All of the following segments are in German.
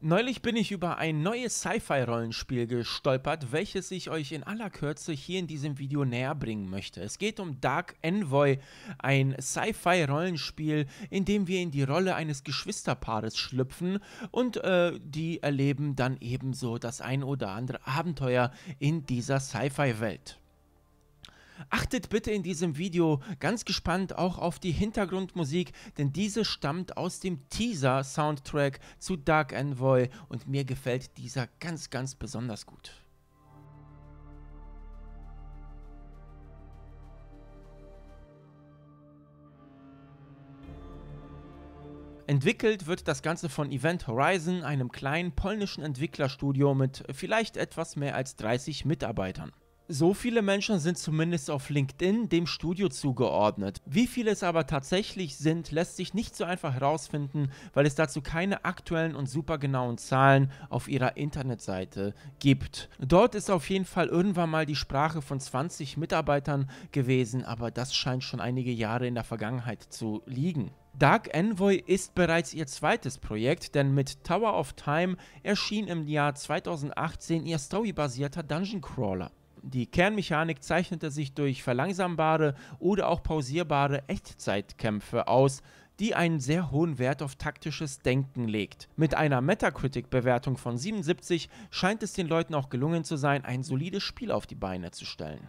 Neulich bin ich über ein neues Sci-Fi-Rollenspiel gestolpert, welches ich euch in aller Kürze hier in diesem Video näher bringen möchte. Es geht um Dark Envoy, ein Sci-Fi-Rollenspiel, in dem wir in die Rolle eines Geschwisterpaares schlüpfen und äh, die erleben dann ebenso das ein oder andere Abenteuer in dieser Sci-Fi-Welt. Achtet bitte in diesem Video ganz gespannt auch auf die Hintergrundmusik, denn diese stammt aus dem Teaser-Soundtrack zu Dark Envoy und mir gefällt dieser ganz, ganz besonders gut. Entwickelt wird das Ganze von Event Horizon, einem kleinen polnischen Entwicklerstudio mit vielleicht etwas mehr als 30 Mitarbeitern. So viele Menschen sind zumindest auf LinkedIn dem Studio zugeordnet. Wie viele es aber tatsächlich sind, lässt sich nicht so einfach herausfinden, weil es dazu keine aktuellen und supergenauen Zahlen auf ihrer Internetseite gibt. Dort ist auf jeden Fall irgendwann mal die Sprache von 20 Mitarbeitern gewesen, aber das scheint schon einige Jahre in der Vergangenheit zu liegen. Dark Envoy ist bereits ihr zweites Projekt, denn mit Tower of Time erschien im Jahr 2018 ihr storybasierter Dungeon Crawler. Die Kernmechanik zeichnete sich durch verlangsambare oder auch pausierbare Echtzeitkämpfe aus, die einen sehr hohen Wert auf taktisches Denken legt. Mit einer Metacritic-Bewertung von 77 scheint es den Leuten auch gelungen zu sein, ein solides Spiel auf die Beine zu stellen.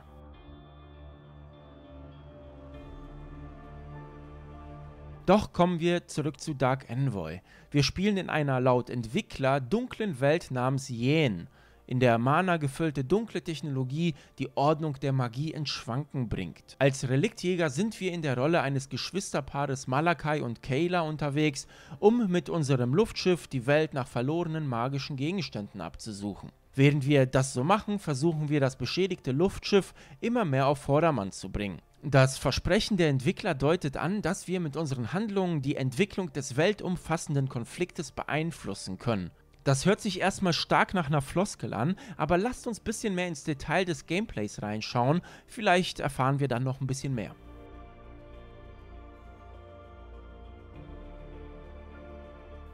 Doch kommen wir zurück zu Dark Envoy. Wir spielen in einer laut Entwickler dunklen Welt namens Yen in der Mana gefüllte dunkle Technologie die Ordnung der Magie ins Schwanken bringt. Als Reliktjäger sind wir in der Rolle eines Geschwisterpaares Malakai und Kayla unterwegs, um mit unserem Luftschiff die Welt nach verlorenen magischen Gegenständen abzusuchen. Während wir das so machen, versuchen wir das beschädigte Luftschiff immer mehr auf Vordermann zu bringen. Das Versprechen der Entwickler deutet an, dass wir mit unseren Handlungen die Entwicklung des weltumfassenden Konfliktes beeinflussen können. Das hört sich erstmal stark nach einer Floskel an, aber lasst uns ein bisschen mehr ins Detail des Gameplays reinschauen. Vielleicht erfahren wir dann noch ein bisschen mehr.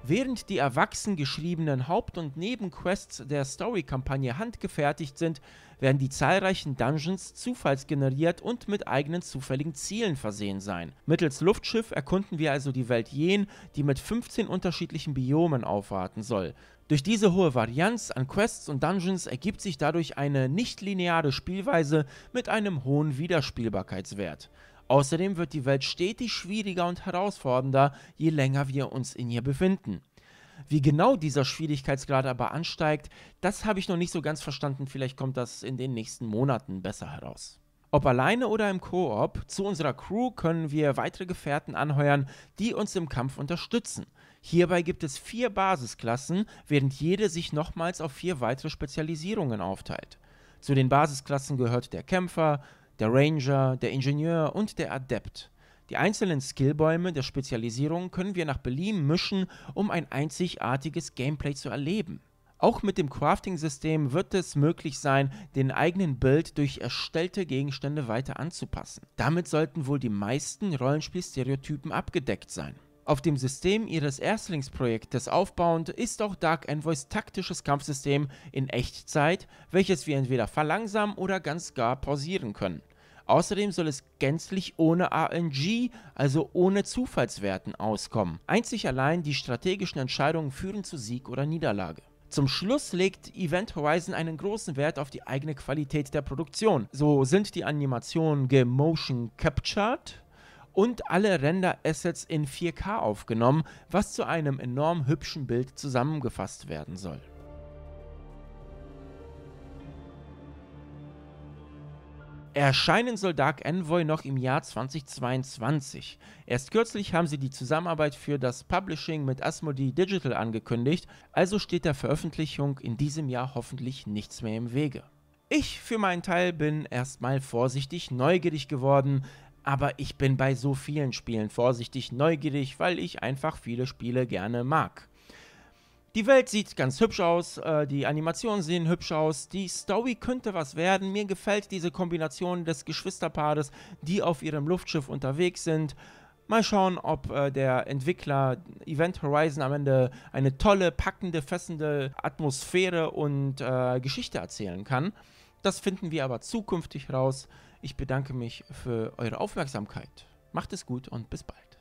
Während die erwachsen geschriebenen Haupt- und Nebenquests der Story-Kampagne handgefertigt sind, werden die zahlreichen Dungeons zufallsgeneriert und mit eigenen zufälligen Zielen versehen sein. Mittels Luftschiff erkunden wir also die Welt Jen, die mit 15 unterschiedlichen Biomen aufwarten soll. Durch diese hohe Varianz an Quests und Dungeons ergibt sich dadurch eine nicht-lineare Spielweise mit einem hohen Wiederspielbarkeitswert. Außerdem wird die Welt stetig schwieriger und herausfordernder, je länger wir uns in ihr befinden. Wie genau dieser Schwierigkeitsgrad aber ansteigt, das habe ich noch nicht so ganz verstanden. Vielleicht kommt das in den nächsten Monaten besser heraus. Ob alleine oder im Koop, zu unserer Crew können wir weitere Gefährten anheuern, die uns im Kampf unterstützen. Hierbei gibt es vier Basisklassen, während jede sich nochmals auf vier weitere Spezialisierungen aufteilt. Zu den Basisklassen gehört der Kämpfer, der Ranger, der Ingenieur und der Adept. Die einzelnen Skillbäume der Spezialisierung können wir nach Belieben mischen, um ein einzigartiges Gameplay zu erleben. Auch mit dem Crafting-System wird es möglich sein, den eigenen Bild durch erstellte Gegenstände weiter anzupassen. Damit sollten wohl die meisten Rollenspielstereotypen abgedeckt sein. Auf dem System ihres Erstlingsprojektes aufbauend ist auch Dark Envoys taktisches Kampfsystem in Echtzeit, welches wir entweder verlangsamen oder ganz gar pausieren können. Außerdem soll es gänzlich ohne RNG, also ohne Zufallswerten, auskommen. Einzig allein die strategischen Entscheidungen führen zu Sieg oder Niederlage. Zum Schluss legt Event Horizon einen großen Wert auf die eigene Qualität der Produktion. So sind die Animationen gemotion captured, und alle Render-Assets in 4K aufgenommen, was zu einem enorm hübschen Bild zusammengefasst werden soll. Erscheinen soll Dark Envoy noch im Jahr 2022. Erst kürzlich haben sie die Zusammenarbeit für das Publishing mit Asmodee Digital angekündigt, also steht der Veröffentlichung in diesem Jahr hoffentlich nichts mehr im Wege. Ich für meinen Teil bin erstmal vorsichtig neugierig geworden, aber ich bin bei so vielen Spielen vorsichtig neugierig, weil ich einfach viele Spiele gerne mag. Die Welt sieht ganz hübsch aus, äh, die Animationen sehen hübsch aus, die Story könnte was werden. Mir gefällt diese Kombination des Geschwisterpaares, die auf ihrem Luftschiff unterwegs sind. Mal schauen, ob äh, der Entwickler Event Horizon am Ende eine tolle, packende, fessende Atmosphäre und äh, Geschichte erzählen kann. Das finden wir aber zukünftig raus. Ich bedanke mich für eure Aufmerksamkeit. Macht es gut und bis bald.